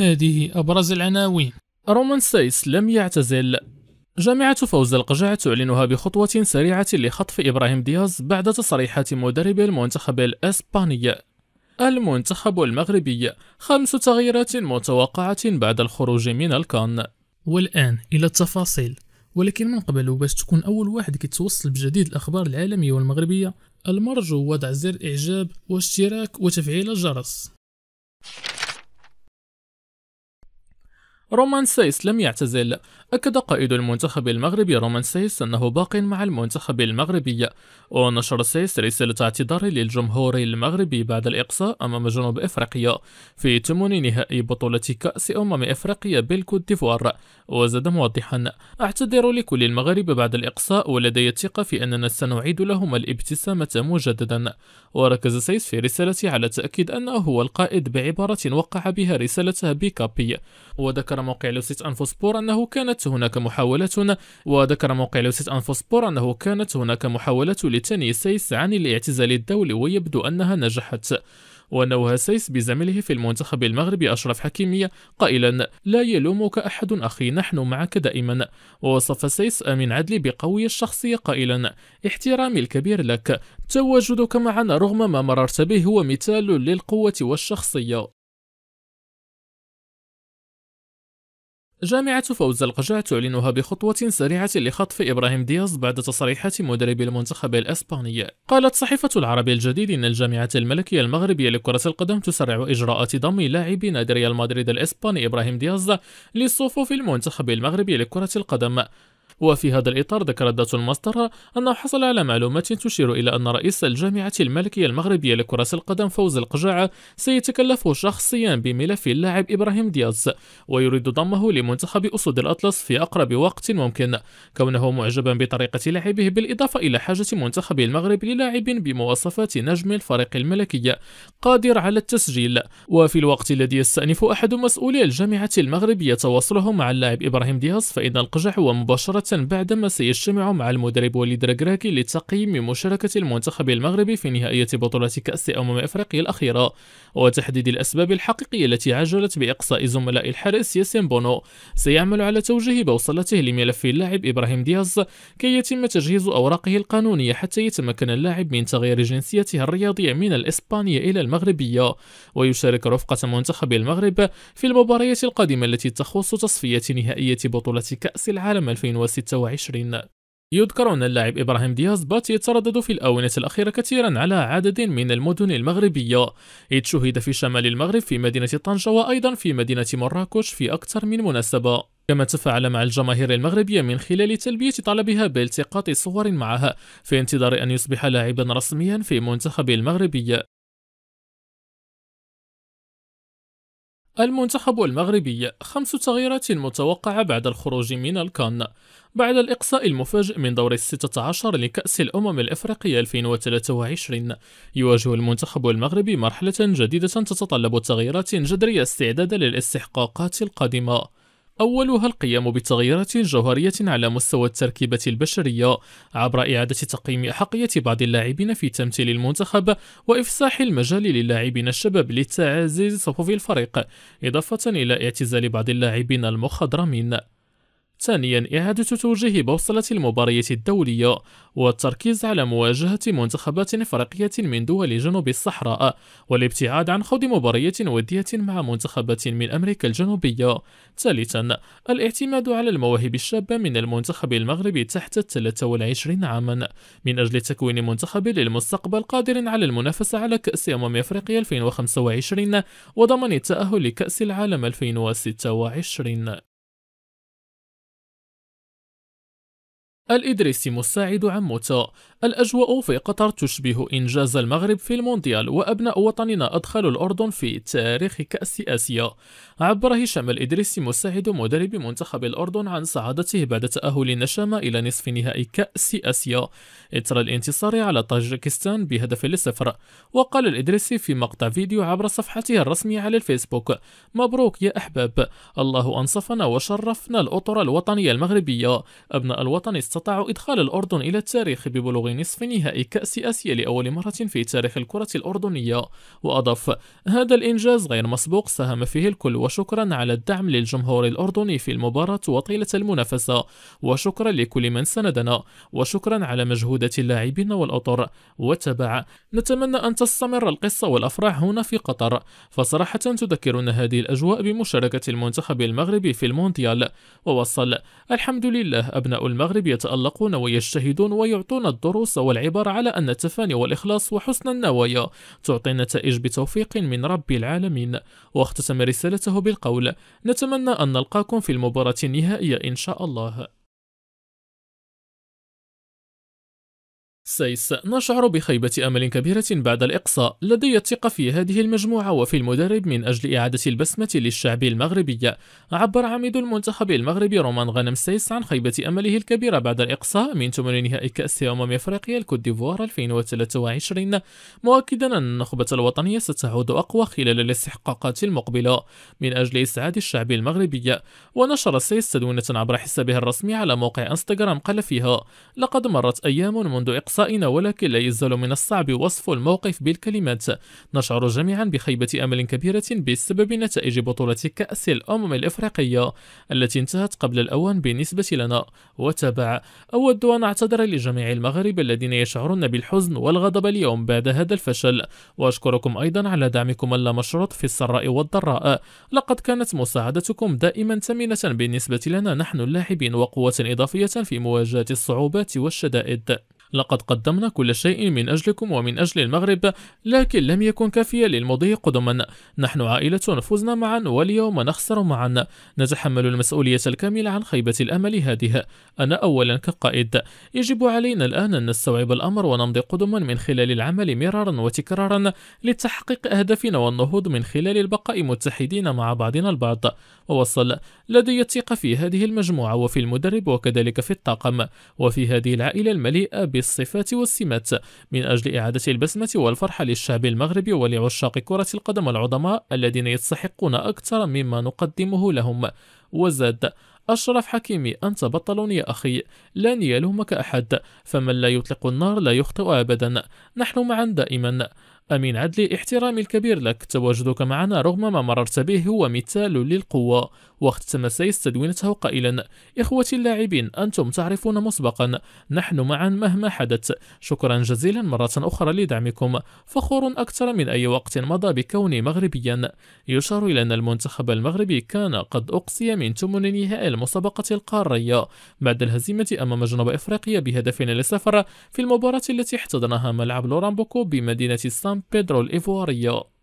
هذه أبرز العناوين رومان سايس لم يعتزل جامعة فوز القجع تعلنها بخطوة سريعة لخطف إبراهيم دياز بعد تصريحات مدرب المنتخب الأسباني المنتخب المغربي خمس تغييرات متوقعة بعد الخروج من الكان والآن إلى التفاصيل ولكن من قبل وباش تكون أول واحد كيتوصل بجديد الأخبار العالمية والمغربية المرجو وضع زر إعجاب واشتراك وتفعيل الجرس رومان سيس لم يعتزل أكد قائد المنتخب المغربي رومان سيس أنه باق مع المنتخب المغربي ونشر سيس رسالة اعتذار للجمهور المغربي بعد الإقصاء أمام جنوب إفريقيا في تمن نهائي بطولة كأس أمم إفريقيا بالكوت ديفوار وزاد موضحا أعتذر لكل المغرب بعد الإقصاء ولدي الثقة في أننا سنعيد لهم الابتسامة مجددا وركز سيس في رسالته على تأكيد أنه هو القائد بعبارة وقع بها رسالته بكابي وذكر موقع لوسيت أنفسبور أنه كانت كانت هناك محاولة وذكر موقع لوسيت أنفوسبور أنه كانت هناك محاولة لتاني سيس عن الاعتزال الدولي ويبدو أنها نجحت ونوه سيس بزميله في المنتخب المغربي أشرف حكيمية قائلا لا يلومك أحد أخي نحن معك دائما ووصف سيس أمين عدلي بقوي الشخصية قائلا احترامي الكبير لك تواجدك معنا رغم ما مررت به هو مثال للقوة والشخصية جامعة فوز القجع تعلنها بخطوة سريعة لخطف إبراهيم دياز بعد تصريحات مدرب المنتخب الأسباني. قالت صحيفة العربي الجديد إن الجامعة الملكية المغربية لكرة القدم تسرع إجراءات ضم لاعب نادي ريال مدريد الإسباني إبراهيم دياز لصفوف المنتخب المغربي لكرة القدم وفي هذا الإطار ذكرت ذات المصدر أنه حصل على معلومات تشير إلى أن رئيس الجامعة الملكية المغربية لكرة القدم فوز القجاعة سيتكلف شخصيا بملف اللاعب إبراهيم دياز ويريد ضمه لمنتخب أسود الأطلس في أقرب وقت ممكن كونه معجبا بطريقة لعبه بالإضافة إلى حاجة منتخب المغرب للاعب بمواصفات نجم الفريق الملكي قادر على التسجيل وفي الوقت الذي يستأنف أحد مسؤولي الجامعة المغربية تواصله مع اللاعب إبراهيم دياز فإن القجع هو مباشرة بعدما سيجتمع مع المدرب وليد راكراكي لتقييم مشاركة المنتخب المغربي في نهائية بطولة كأس أمم أفريقيا الأخيرة وتحديد الأسباب الحقيقية التي عجلت بإقصاء زملاء الحارس ياسين بونو سيعمل على توجيه بوصلته لملف اللاعب إبراهيم دياز كي يتم تجهيز أوراقه القانونية حتى يتمكن اللاعب من تغيير جنسيته الرياضية من الإسبانية إلى المغربية ويشارك رفقة منتخب المغرب في المباريات القادمة التي تخص تصفية نهائية بطولة كأس العالم 2006 26 يذكر أن اللاعب إبراهيم دياز بات يتردد في الآونة الأخيرة كثيرا على عدد من المدن المغربية إذ شهد في شمال المغرب في مدينة طنجة وأيضا في مدينة مراكش في أكثر من مناسبة كما تفاعل مع الجماهير المغربية من خلال تلبية طلبها بالتقاط صور معها في انتظار أن يصبح لاعبا رسميا في منتخب المغربي المنتخب المغربي خمس تغييرات متوقعة بعد الخروج من الكان بعد الإقصاء المفاجئ من دور الستة عشر لكأس الأمم الإفريقية 2023 يواجه المنتخب المغربي مرحلة جديدة تتطلب تغييرات جذرية استعدادا للاستحقاقات القادمة أولها القيام بتغييرات جوهرية على مستوى التركيبة البشرية عبر إعادة تقييم أحقية بعض اللاعبين في تمثيل المنتخب وإفساح المجال للاعبين الشباب لتعزيز صفوف الفريق إضافة إلى اعتزال بعض اللاعبين المخضرمين ثانيا إعادة توجيه بوصلة المباراة الدولية والتركيز على مواجهة منتخبات إفريقية من دول جنوب الصحراء والابتعاد عن خوض مباراة ودية مع منتخبات من أمريكا الجنوبية ثالثا الاعتماد على المواهب الشابة من المنتخب المغربي تحت 23 عاما من أجل تكوين منتخب للمستقبل قادر على المنافسة على كأس أمم أفريقيا 2025 وضمان التأهل لكأس العالم 2026 الإدريسي مساعد عن الأجواء في قطر تشبه إنجاز المغرب في المونديال وأبناء وطننا أدخلوا الأردن في تاريخ كأس آسيا عبر هشام الإدريسي مساعد مدرب منتخب الأردن عن سعادته بعد تأهل النشامة إلى نصف نهائي كأس آسيا إثر الانتصار على طاجكستان بهدف لصفر وقال الإدريسي في مقطع فيديو عبر صفحته الرسمية على الفيسبوك مبروك يا أحباب الله أنصفنا وشرفنا الأطر الوطنية المغربية أبناء الوطن استطاعوا إدخال الأردن إلى التاريخ ببلوغ نصف نهائي كأس آسيا لأول مرة في تاريخ الكرة الأردنية وأضاف هذا الإنجاز غير مسبوق ساهم فيه الكل وشكرا على الدعم للجمهور الأردني في المباراة وطيلة المنافسة وشكرا لكل من سندنا وشكرا على مجهودات اللاعبين والأطر وتبع نتمنى أن تستمر القصة والأفراح هنا في قطر فصراحة تذكرنا هذه الأجواء بمشاركة المنتخب المغربي في المونديال ووصل الحمد لله أبناء المغرب يتأ يتألقون ويجتهدون ويعطون الدروس والعبر على أن التفاني والإخلاص وحسن النوايا تعطي النتائج بتوفيق من رب العالمين واختتم رسالته بالقول نتمنى أن نلقاكم في المباراة النهائية إن شاء الله سيس نشعر بخيبة أمل كبيرة بعد الإقصاء لدي الثقة في هذه المجموعة وفي المدرب من أجل إعادة البسمة للشعب المغربي عبر عميد المنتخب المغربي رومان غنم سيس عن خيبة أمله الكبيرة بعد الإقصاء من ثمن نهائي كأس أمم أفريقيا الكوت ديفوار 2023 مؤكدا أن النخبة الوطنية ستعود أقوى خلال الاستحقاقات المقبلة من أجل إسعاد الشعب المغربي ونشر سيس تدونة عبر حسابه الرسمي على موقع انستغرام قال فيها لقد مرت أيام منذ إقصاء أخصائنا ولكن لا يزال من الصعب وصف الموقف بالكلمات نشعر جميعا بخيبة أمل كبيرة بسبب نتائج بطولة كأس الأمم الإفريقية التي انتهت قبل الأوان بالنسبة لنا وتابع أود أن أعتذر لجميع المغاربة الذين يشعرون بالحزن والغضب اليوم بعد هذا الفشل وأشكركم أيضا على دعمكم اللامشروط في السراء والضراء لقد كانت مساعدتكم دائما ثمينة بالنسبة لنا نحن اللاعبين وقوة إضافية في مواجهة الصعوبات والشدائد لقد قدمنا كل شيء من أجلكم ومن أجل المغرب لكن لم يكن كافيا للمضي قدما نحن عائلة فزنا معا واليوم نخسر معا نتحمل المسؤولية الكاملة عن خيبة الأمل هذه أنا أولا كقائد يجب علينا الآن أن نستوعب الأمر ونمضي قدما من خلال العمل مرارا وتكرارا لتحقيق أهدافنا والنهوض من خلال البقاء متحدين مع بعضنا البعض ووصل لدي الثقة في هذه المجموعة وفي المدرب وكذلك في الطاقم وفي هذه العائلة المليئة بالصفات والسمات من أجل إعادة البسمة والفرحة للشعب المغربي ولعشاق كرة القدم العظماء الذين يستحقون أكثر مما نقدمه لهم وزاد أشرف حكيمي أنت بطل يا أخي لن يلومك أحد فمن لا يطلق النار لا يخطئ أبدا نحن معا دائما أمين عدلي احترامي الكبير لك تواجدك معنا رغم ما مررت به هو مثال للقوة وقت السيس تدوينته قائلا إخوتي اللاعبين أنتم تعرفون مسبقا نحن معا مهما حدث شكرا جزيلا مرة أخرى لدعمكم فخور أكثر من أي وقت مضى بكوني مغربيا يشار إلى أن المنتخب المغربي كان قد أقصي من ثمن نهائي المسابقة القارية بعد الهزيمة أمام جنوب إفريقيا بهدف لصفر في المباراة التي احتضنها ملعب لورامبوكو بمدينة سان بيدرو الإيفوارية